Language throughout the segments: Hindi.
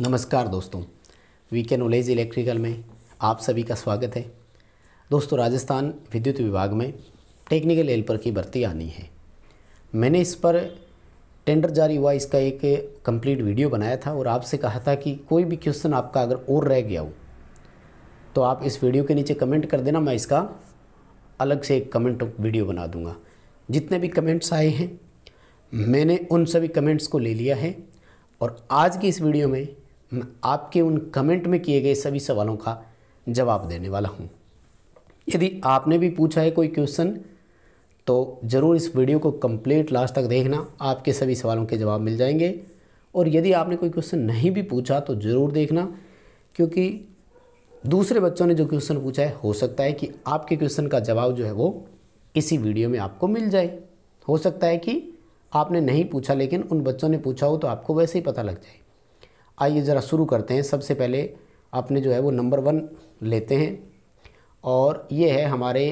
नमस्कार दोस्तों के नॉलेज इलेक्ट्रिकल में आप सभी का स्वागत है दोस्तों राजस्थान विद्युत विभाग में टेक्निकल हेल्पर की भर्ती आनी है मैंने इस पर टेंडर जारी हुआ इसका एक कंप्लीट वीडियो बनाया था और आपसे कहा था कि कोई भी क्वेश्चन आपका अगर और रह गया हो तो आप इस वीडियो के नीचे कमेंट कर देना मैं इसका अलग से एक कमेंट वीडियो बना दूंगा जितने भी कमेंट्स आए हैं मैंने उन सभी कमेंट्स को ले लिया है और आज की इस वीडियो में आपके उन कमेंट में किए गए सभी सवालों का जवाब देने वाला हूँ यदि आपने भी पूछा है कोई क्वेश्चन तो ज़रूर इस वीडियो को कंप्लीट लास्ट तक देखना आपके सभी सवालों के जवाब मिल जाएंगे और यदि आपने कोई क्वेश्चन नहीं भी पूछा तो ज़रूर देखना क्योंकि दूसरे बच्चों ने जो क्वेश्चन पूछा है हो सकता है कि आपके क्वेश्चन का जवाब जो है वो इसी वीडियो में आपको मिल जाए हो सकता है कि आपने नहीं पूछा लेकिन उन बच्चों ने पूछा हो तो आपको वैसे ही पता लग जाए आइए ज़रा शुरू करते हैं सबसे पहले आपने जो है वो नंबर वन लेते हैं और ये है हमारे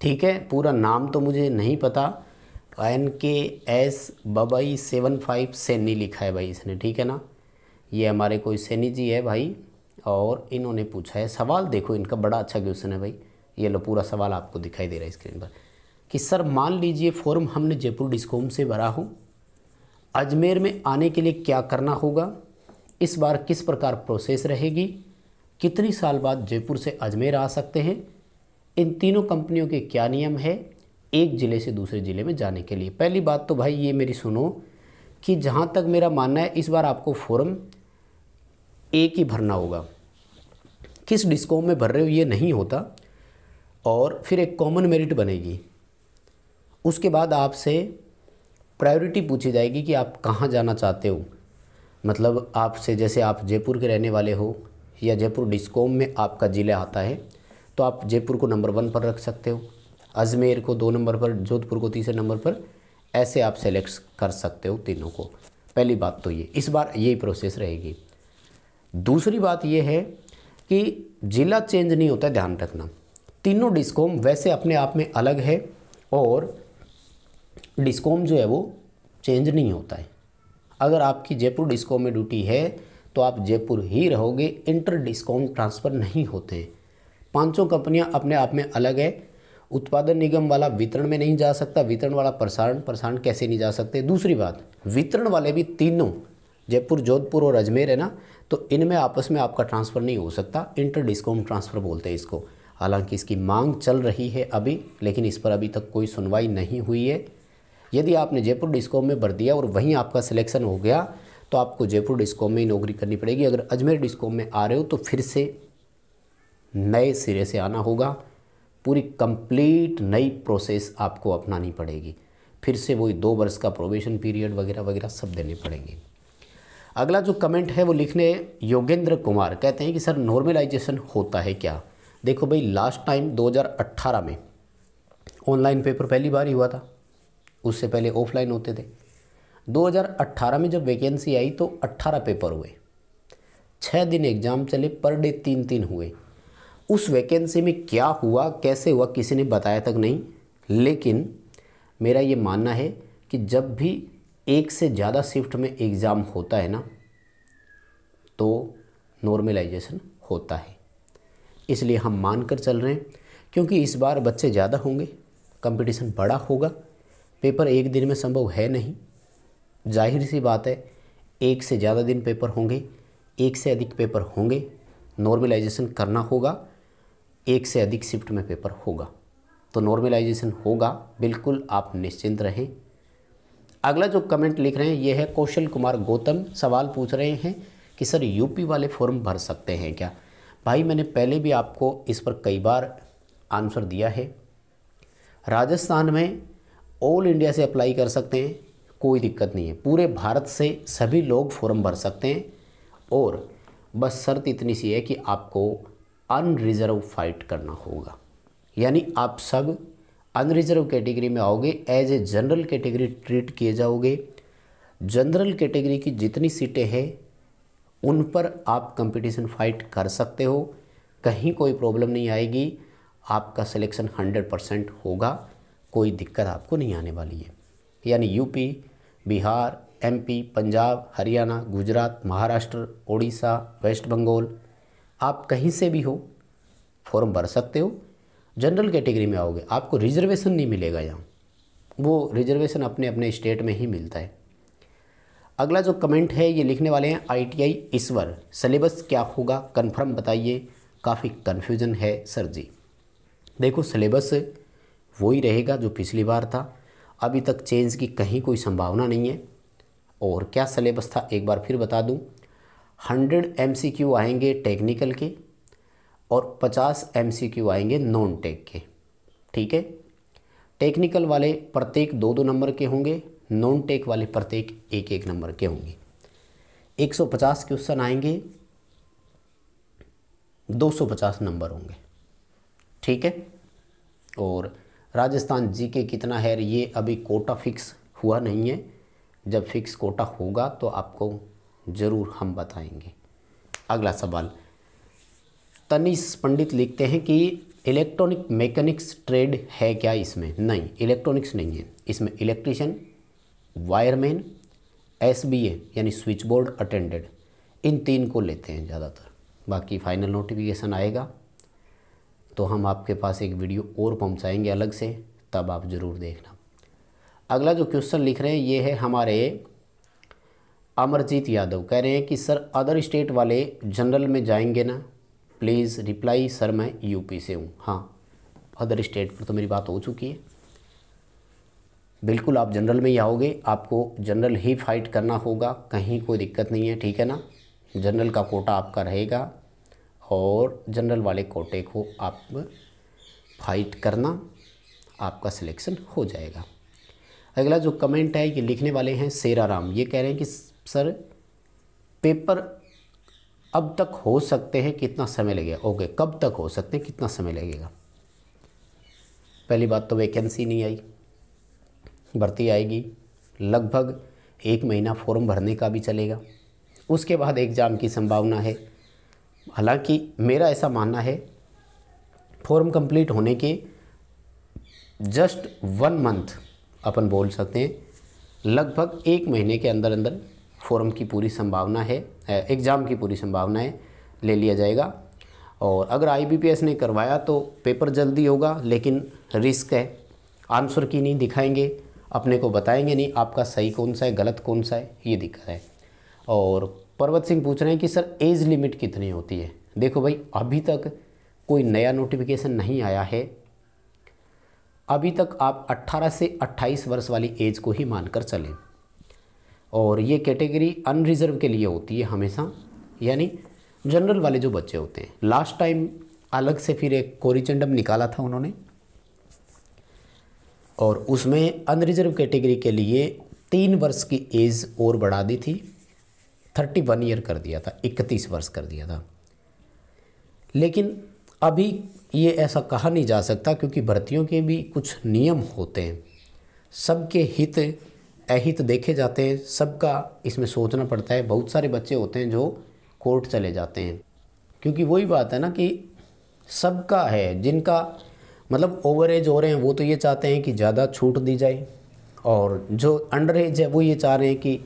ठीक है पूरा नाम तो मुझे नहीं पता एन के एस बबई सेवन फाइव सैनी लिखा है भाई इसने ठीक है ना ये हमारे कोई सैनी जी है भाई और इन्होंने पूछा है सवाल देखो इनका बड़ा अच्छा क्वेश्चन है भाई ये लो पूरा सवाल आपको दिखाई दे रहा है स्क्रीन पर कि सर मान लीजिए फॉर्म हमने जयपुर डिस्कॉम से भरा हो अजमेर में आने के लिए क्या करना होगा इस बार किस प्रकार प्रोसेस रहेगी कितनी साल बाद जयपुर से अजमेर आ सकते हैं इन तीनों कंपनियों के क्या नियम है एक ज़िले से दूसरे ज़िले में जाने के लिए पहली बात तो भाई ये मेरी सुनो कि जहाँ तक मेरा मानना है इस बार आपको फॉर्म एक ही भरना होगा किस डिस्कॉम में भर रहे हो ये नहीं होता और फिर एक कॉमन मेरिट बनेगी उसके बाद आपसे प्रायोरिटी पूछी जाएगी कि आप कहाँ जाना चाहते हो मतलब आपसे जैसे आप जयपुर के रहने वाले हो या जयपुर डिस्कॉम में आपका ज़िला आता है तो आप जयपुर को नंबर वन पर रख सकते हो अजमेर को दो नंबर पर जोधपुर को तीसरे नंबर पर ऐसे आप सेलेक्ट कर सकते हो तीनों को पहली बात तो ये इस बार यही प्रोसेस रहेगी दूसरी बात ये है कि ज़िला चेंज नहीं होता ध्यान रखना तीनों डिस्कॉम वैसे अपने आप में अलग है और डिस्कॉम जो है वो चेंज नहीं होता है अगर आपकी जयपुर डिस्कॉम में ड्यूटी है तो आप जयपुर ही रहोगे इंटर डिस्कॉम ट्रांसफ़र नहीं होते पाँचों कंपनियां अपने आप में अलग है उत्पादन निगम वाला वितरण में नहीं जा सकता वितरण वाला प्रसारण प्रसारण कैसे नहीं जा सकते दूसरी बात वितरण वाले भी तीनों जयपुर जोधपुर और अजमेर है ना तो इनमें आपस में आपका ट्रांसफ़र नहीं हो सकता इंटर डिस्कॉम ट्रांसफ़र बोलते हैं इसको हालांकि इसकी मांग चल रही है अभी लेकिन इस पर अभी तक कोई सुनवाई नहीं हुई है यदि आपने जयपुर डिस्कॉम में भर दिया और वहीं आपका सिलेक्शन हो गया तो आपको जयपुर डिस्कॉम में ही नौकरी करनी पड़ेगी अगर अजमेर डिस्कॉम में आ रहे हो तो फिर से नए सिरे से आना होगा पूरी कंप्लीट नई प्रोसेस आपको अपनानी पड़ेगी फिर से वही दो वर्ष का प्रोबेशन पीरियड वगैरह वगैरह सब देने पड़ेंगे अगला जो कमेंट है वो लिखने योगेंद्र कुमार कहते हैं कि सर नॉर्मलाइजेशन होता है क्या देखो भाई लास्ट टाइम 2018 में ऑनलाइन पेपर पहली बार ही हुआ था उससे पहले ऑफलाइन होते थे 2018 में जब वैकेंसी आई तो 18 पेपर हुए छः दिन एग्ज़ाम चले पर डे तीन तीन हुए उस वैकेंसी में क्या हुआ कैसे हुआ किसी ने बताया तक नहीं लेकिन मेरा ये मानना है कि जब भी एक से ज़्यादा शिफ्ट में एग्ज़ाम होता है ना तो नॉर्मलाइजेशन होता है इसलिए हम मान कर चल रहे हैं क्योंकि इस बार बच्चे ज़्यादा होंगे कंपटीशन बड़ा होगा पेपर एक दिन में संभव है नहीं जाहिर सी बात है एक से ज़्यादा दिन पेपर होंगे एक से अधिक पेपर होंगे नॉर्मलाइजेशन करना होगा एक से अधिक शिफ्ट में पेपर होगा तो नॉर्मलाइजेशन होगा बिल्कुल आप निश्चिंत रहें अगला जो कमेंट लिख रहे हैं ये है कौशल कुमार गौतम सवाल पूछ रहे हैं कि सर यूपी वाले फॉर्म भर सकते हैं क्या भाई मैंने पहले भी आपको इस पर कई बार आंसर दिया है राजस्थान में ऑल इंडिया से अप्लाई कर सकते हैं कोई दिक्कत नहीं है पूरे भारत से सभी लोग फॉर्म भर सकते हैं और बस शर्त इतनी सी है कि आपको अनरिजर्व फाइट करना होगा यानी आप सब अनरिजर्व कैटेगरी में आओगे as a general category treat किए जाओगे जनरल कैटेगरी की जितनी सीटें हैं उन पर आप कंपटीशन फाइट कर सकते हो कहीं कोई प्रॉब्लम नहीं आएगी आपका सिलेक्शन हंड्रेड परसेंट होगा कोई दिक्कत आपको नहीं आने वाली है यानी UP Bihar MP, Punjab Haryana Gujarat Maharashtra Orissa West Bengal आप कहीं से भी हो फॉर्म भर सकते हो जनरल कैटेगरी में आओगे आपको रिजर्वेशन नहीं मिलेगा यहाँ वो रिजर्वेशन अपने अपने स्टेट में ही मिलता है अगला जो कमेंट है ये लिखने वाले हैं आईटीआई ईश्वर सिलेबस क्या होगा कन्फर्म बताइए काफ़ी कन्फ्यूजन है सर जी देखो सिलेबस वही रहेगा जो पिछली बार था अभी तक चेंज की कहीं कोई संभावना नहीं है और क्या सलेबस था एक बार फिर बता दूं हंड्रेड एम आएंगे टेक्निकल के और पचास एम आएंगे नॉन टेक के ठीक है टेक्निकल वाले प्रत्येक दो दो नंबर के होंगे नॉन टेक वाले प्रत्येक एक एक नंबर के होंगे 150 क्वेश्चन आएंगे 250 नंबर होंगे ठीक है और राजस्थान जी के कितना है ये अभी कोटा फिक्स हुआ नहीं है जब फिक्स कोटा होगा तो आपको ज़रूर हम बताएंगे अगला सवाल तनिष पंडित लिखते हैं कि इलेक्ट्रॉनिक मैकेनिक्स ट्रेड है क्या इसमें नहीं इलेक्ट्रॉनिक्स नहीं है इसमें electrician wireman S B A यानी स्विच बोर्ड अटेंडेड इन तीन को लेते हैं ज़्यादातर बाकी फाइनल नोटिफिकेशन आएगा तो हम आपके पास एक वीडियो और पहुँचाएँगे अलग से तब आप ज़रूर देखना अगला जो क्वेश्चन लिख रहे हैं ये है हमारे अमरजीत यादव कह रहे हैं कि सर अदर स्टेट वाले जनरल में जाएंगे ना प्लीज़ रिप्लाई सर मैं यूपी से हूँ हाँ अदर स्टेट पर तो मेरी बात हो चुकी है बिल्कुल आप जनरल में ही आओगे आपको जनरल ही फाइट करना होगा कहीं कोई दिक्कत नहीं है ठीक है ना जनरल का कोटा आपका रहेगा और जनरल वाले कोटे को आप फाइट करना आपका सिलेक्शन हो जाएगा अगला जो कमेंट है ये लिखने वाले हैं सेरा राम ये कह रहे हैं कि सर पेपर अब तक हो सकते हैं कितना समय लगेगा ओके कब तक हो सकते हैं कितना समय लगेगा पहली बात तो वैकेंसी नहीं आई भर्ती आएगी लगभग एक महीना फॉर्म भरने का भी चलेगा उसके बाद एग्ज़ाम की संभावना है हालांकि मेरा ऐसा मानना है फॉर्म कंप्लीट होने के जस्ट वन मंथ अपन बोल सकते हैं लगभग एक महीने के अंदर अंदर फॉर्म की पूरी संभावना है एग्ज़ाम की पूरी संभावना है ले लिया जाएगा और अगर आईबीपीएस ने करवाया तो पेपर जल्दी होगा लेकिन रिस्क है आंसर की नहीं दिखाएंगे अपने को बताएंगे नहीं आपका सही कौन सा है गलत कौन सा है ये दिक्कत है और पर्वत सिंह पूछ रहे हैं कि सर एज लिमिट कितनी होती है देखो भाई अभी तक कोई नया नोटिफिकेशन नहीं आया है अभी तक आप 18 से 28 वर्ष वाली एज को ही मानकर चलें और ये कैटेगरी अनरिजर्व के लिए होती है हमेशा यानी जनरल वाले जो बच्चे होते हैं लास्ट टाइम अलग से फिर एक कोरिचेंडम निकाला था उन्होंने और उसमें अनरिजर्व कैटेगरी के लिए तीन वर्ष की एज और बढ़ा दी थी थर्टी वन ईयर कर दिया था इकतीस वर्ष कर दिया था लेकिन अभी ये ऐसा कहा नहीं जा सकता क्योंकि भर्तियों के भी कुछ नियम होते हैं सबके हित अहित देखे जाते हैं सबका इसमें सोचना पड़ता है बहुत सारे बच्चे होते हैं जो कोर्ट चले जाते हैं क्योंकि वही बात है ना कि सबका है जिनका मतलब ओवर एज हो रहे हैं वो तो ये चाहते हैं कि ज़्यादा छूट दी जाए और जो अंडर एज है वो ये चाह रहे हैं कि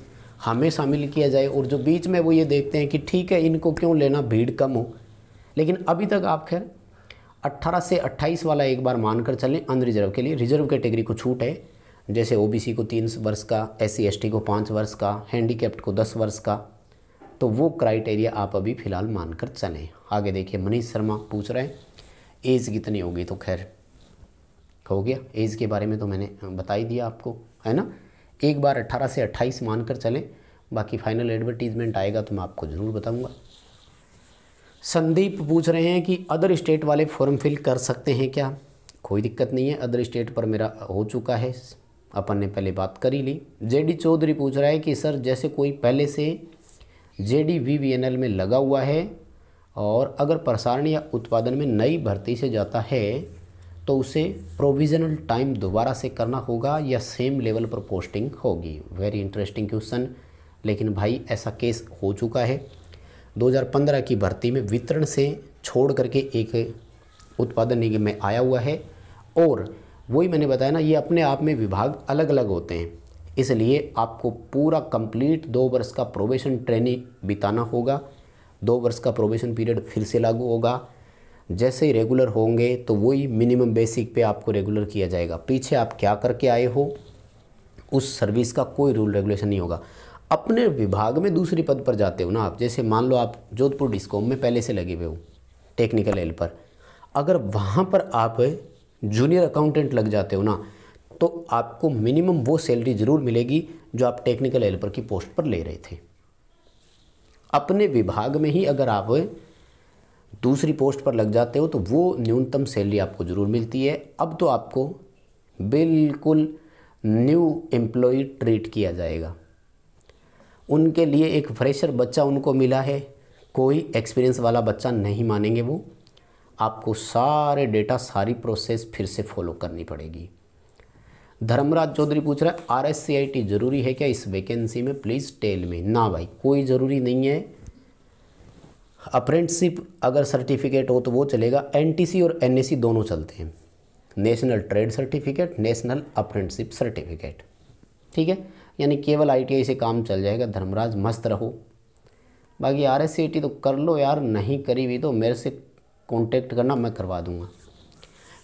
हमें शामिल किया जाए और जो बीच में वो ये देखते हैं कि ठीक है इनको क्यों लेना भीड़ कम हो लेकिन अभी तक आप खैर 18 से 28 वाला एक बार मानकर चलें अनरिजर्व के लिए रिजर्व कैटेगरी को छूट है जैसे ओ को तीन वर्ष का एस सी को पाँच वर्ष का हैंडीकेप्ट को दस वर्ष का तो वो क्राइटेरिया आप अभी फ़िलहाल मानकर चलें आगे देखिए मनीष शर्मा पूछ रहे हैं एज कितनी होगी तो खैर हो गया एज के बारे में तो मैंने बता ही दिया आपको है ना एक बार 18 से 28 मानकर चलें बाकी फाइनल एडवर्टीजमेंट आएगा तो मैं आपको ज़रूर बताऊंगा संदीप पूछ रहे हैं कि अदर स्टेट वाले फॉर्म फिल कर सकते हैं क्या कोई दिक्कत नहीं है अदर स्टेट पर मेरा हो चुका है अपन ने पहले बात कर ही ली जेडी चौधरी पूछ रहा है कि सर जैसे कोई पहले से जेडी वीवीएनएल में लगा हुआ है और अगर प्रसारण या उत्पादन में नई भर्ती से जाता है तो उसे प्रोविजनल टाइम दोबारा से करना होगा या सेम लेवल पर पोस्टिंग होगी वेरी इंटरेस्टिंग क्वेश्चन लेकिन भाई ऐसा केस हो चुका है 2015 की भर्ती में वितरण से छोड़ करके एक उत्पादन निगम में आया हुआ है और वही मैंने बताया ना ये अपने आप में विभाग अलग अलग होते हैं इसलिए आपको पूरा कंप्लीट दो वर्ष का प्रोबेशन ट्रेनिंग बिताना होगा दो वर्ष का प्रोबेशन पीरियड फिर से लागू होगा जैसे ही रेगुलर होंगे तो वही मिनिमम बेसिक पे आपको रेगुलर किया जाएगा पीछे आप क्या करके आए हो उस सर्विस का कोई रूल रेगुलेशन नहीं होगा अपने विभाग में दूसरे पद पर जाते हो ना आप जैसे मान लो आप जोधपुर डिस्कॉम में पहले से लगे हुए हो टेक्निकल एल पर अगर वहाँ पर आप जूनियर अकाउंटेंट लग जाते हो ना तो आपको मिनिमम वो सैलरी ज़रूर मिलेगी जो आप टेक्निकल हेल्पर की पोस्ट पर ले रहे थे अपने विभाग में ही अगर आप दूसरी पोस्ट पर लग जाते हो तो वो न्यूनतम सैलरी आपको ज़रूर मिलती है अब तो आपको बिल्कुल न्यू एम्प्लॉय ट्रीट किया जाएगा उनके लिए एक फ्रेशर बच्चा उनको मिला है कोई एक्सपीरियंस वाला बच्चा नहीं मानेंगे वो आपको सारे डेटा सारी प्रोसेस फिर से फॉलो करनी पड़ेगी धर्मराज चौधरी पूछ रहा है आर ज़रूरी है क्या इस वैकेंसी में प्लीज़ टेल में ना भाई कोई ज़रूरी नहीं है अप्रेंटिसिप अगर सर्टिफिकेट हो तो वो चलेगा एनटीसी और एनएसी दोनों चलते हैं national trade certificate national apprenticeship certificate ठीक है यानी केवल आईटीआई से काम चल जाएगा धर्मराज मस्त रहो बाकी आर एस तो कर लो यार नहीं करी हुई तो मेरे से कॉन्टेक्ट करना मैं करवा दूंगा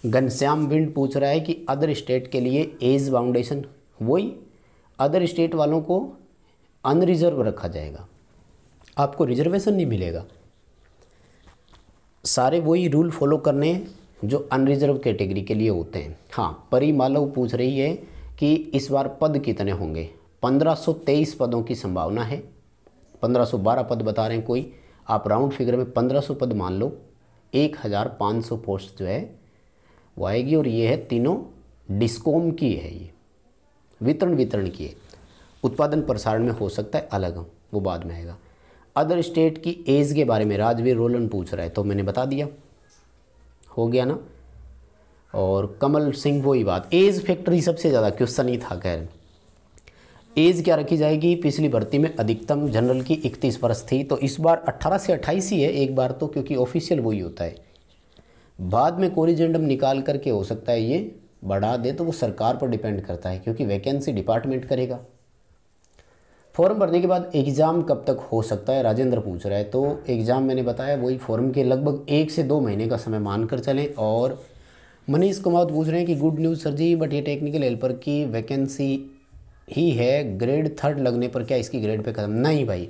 घनश्याम विंड पूछ रहा है कि अदर स्टेट के लिए एज बाउंडेशन वही अदर स्टेट वालों को अनरिजर्व रखा जाएगा आपको रिजर्वेशन नहीं मिलेगा सारे वही रूल फॉलो करने हैं जो अनरिजर्व कैटेगरी के लिए होते हैं हाँ परी मालव पूछ रही है कि इस बार पद कितने होंगे 1523 पदों की संभावना है 1512 पद बता रहे हैं कोई आप राउंड फिगर में 1500 पद मान लो 1500 पोस्ट जो है वो आएगी और ये है तीनों डिस्कॉम की है ये वितरण वितरण की है उत्पादन प्रसारण में हो सकता है अलग वो बाद में आएगा अदर स्टेट की एज के बारे में राजवीर रोलन पूछ रहा है तो मैंने बता दिया हो गया ना और कमल सिंह वही बात एज फैक्ट्री सबसे ज़्यादा क्वेश्चन ही था खैर एज क्या रखी जाएगी पिछली भर्ती में अधिकतम जनरल की इकतीस वर्ष थी तो इस बार अट्ठारह से अट्ठाईस ही है एक बार तो क्योंकि ऑफिशियल वही होता है बाद में कोरिजेंडम निकाल करके हो सकता है ये बढ़ा दे तो वो सरकार पर डिपेंड करता है क्योंकि वैकेंसी डिपार्टमेंट करेगा फॉर्म भरने के बाद एग्ज़ाम कब तक हो सकता है राजेंद्र पूछ रहा है तो एग्ज़ाम मैंने बताया वही फॉर्म के लगभग एक से दो महीने का समय मान कर चलें और मनीष कुमार पूछ रहे हैं कि good news sir ji but ये टेक्निकल हेल्पर की वैकेंसी ही है ग्रेड थर्ड लगने पर क्या इसकी ग्रेड पे ख़त्म नहीं भाई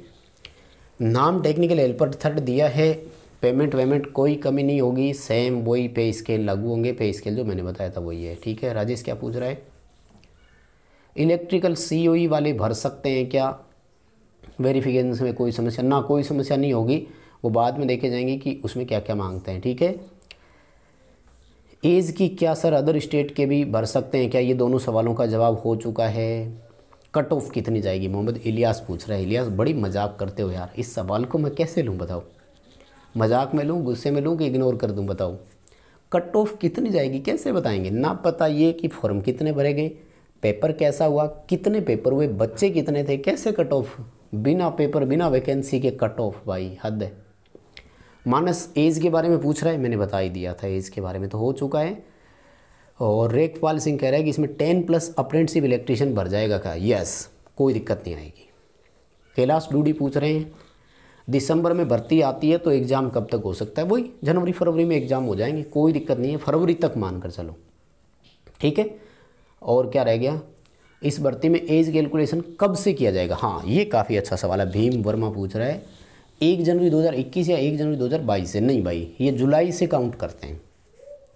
नाम टेक्निकल हेल्पर थर्ड दिया है पेमेंट वेमेंट कोई कमी नहीं होगी सेम वही पे स्केल लागू होंगे पे स्केल जो मैंने बताया था वही है ठीक है राजेश क्या पूछ रहा है इलेक्ट्रिकल सी e वाले भर सकते हैं क्या वेरिफिकेशन में कोई समस्या ना कोई समस्या नहीं होगी वो बाद में देखे जाएंगे कि उसमें क्या क्या मांगते हैं ठीक है एज की क्या सर अदर स्टेट के भी भर सकते हैं क्या ये दोनों सवालों का जवाब हो चुका है कट ऑफ कितनी जाएगी मोहम्मद इलियास पूछ रहा है इलियास बड़ी मजाक करते हो यार इस सवाल को मैं कैसे लूँ बताओ मजाक में लूँ गुस्से में लूँ कि इग्नोर कर दूँ बताओ कट ऑफ कितनी जाएगी कैसे बताएंगे ना पता ये कि फॉर्म कितने भरे गए पेपर कैसा हुआ कितने पेपर हुए बच्चे कितने थे कैसे कट ऑफ बिना पेपर बिना वैकेंसी के कट ऑफ भाई हद है मानस एज के बारे में पूछ रहा है मैंने बता ही दिया था एज के बारे में तो हो चुका है और रेखपाल सिंह कह रहा है कि इसमें टेन प्लस अप्रेंटिसिप इलेक्ट्रिशियन भर जाएगा क्या यस कोई दिक्कत नहीं आएगी कैलाश डूडी पूछ रहे हैं दिसंबर में भर्ती आती है तो एग्ज़ाम कब तक हो सकता है वही जनवरी फरवरी में एग्ज़ाम हो जाएंगे कोई दिक्कत नहीं है फरवरी तक मान कर चलो ठीक है और क्या रह गया इस भर्ती में एज कैलकुलेशन कब से किया जाएगा हाँ ये काफ़ी अच्छा सवाल है भीम वर्मा पूछ रहा है एक जनवरी 2021 या एक जनवरी 2022 से नहीं भाई ये जुलाई से काउंट करते हैं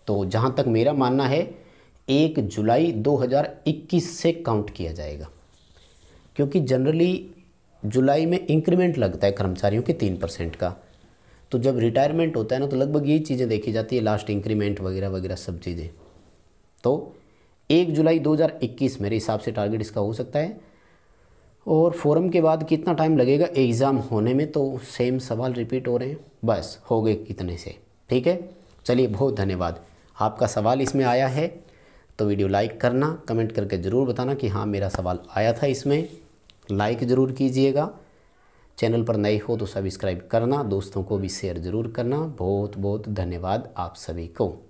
तो जहाँ तक मेरा मानना है एक जुलाई 2021 से काउंट किया जाएगा क्योंकि जनरली जुलाई में इंक्रीमेंट लगता है कर्मचारियों के तीन परसेंट का तो जब रिटायरमेंट होता है ना तो लगभग ये चीज़ें देखी जाती है लास्ट इंक्रीमेंट वगैरह वगैरह सब चीज़ें तो एक जुलाई 2021 मेरे हिसाब से टारगेट इसका हो सकता है और फोरम के बाद कितना टाइम लगेगा एग्ज़ाम होने में तो सेम सवाल रिपीट हो रहे हैं बस हो गए कितने से ठीक है चलिए बहुत धन्यवाद आपका सवाल इसमें आया है तो वीडियो लाइक करना कमेंट करके ज़रूर बताना कि हाँ मेरा सवाल आया था इसमें लाइक ज़रूर कीजिएगा चैनल पर नए हो तो सब्सक्राइब करना दोस्तों को भी शेयर ज़रूर करना बहुत बहुत धन्यवाद आप सभी को